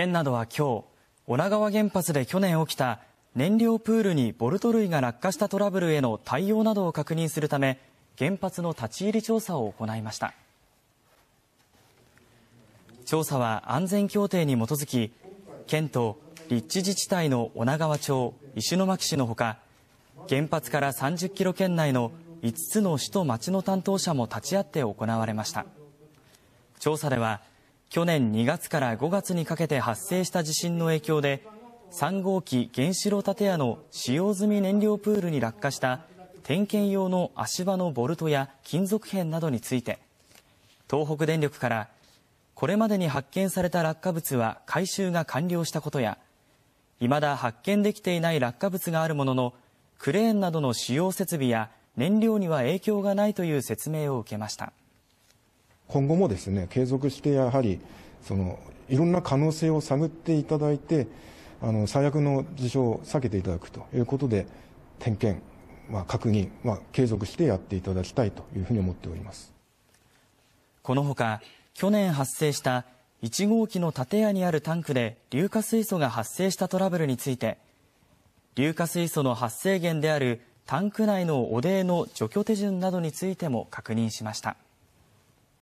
県などは今日、女川原発で去年起きた燃料プールにボルト類が落下したトラブルへの対応などを確認するため原発の立ち入り調査を行いました調査は安全協定に基づき県と立地自治体の女川町石巻市のほか原発から30キロ圏内の5つの市と町の担当者も立ち会って行われました調査では去年2月から5月にかけて発生した地震の影響で3号機原子炉建屋の使用済み燃料プールに落下した点検用の足場のボルトや金属片などについて東北電力からこれまでに発見された落下物は回収が完了したことやいまだ発見できていない落下物があるもののクレーンなどの使用設備や燃料には影響がないという説明を受けました。今後もですね継続してやはりそのいろんな可能性を探っていただいてあの最悪の事象を避けていただくということで点検、まあ、確認、まあ、継続してやっていただきたいというふうに思っておりますこのほか去年発生した1号機の建屋にあるタンクで硫化水素が発生したトラブルについて硫化水素の発生源であるタンク内の汚泥の除去手順などについても確認しました。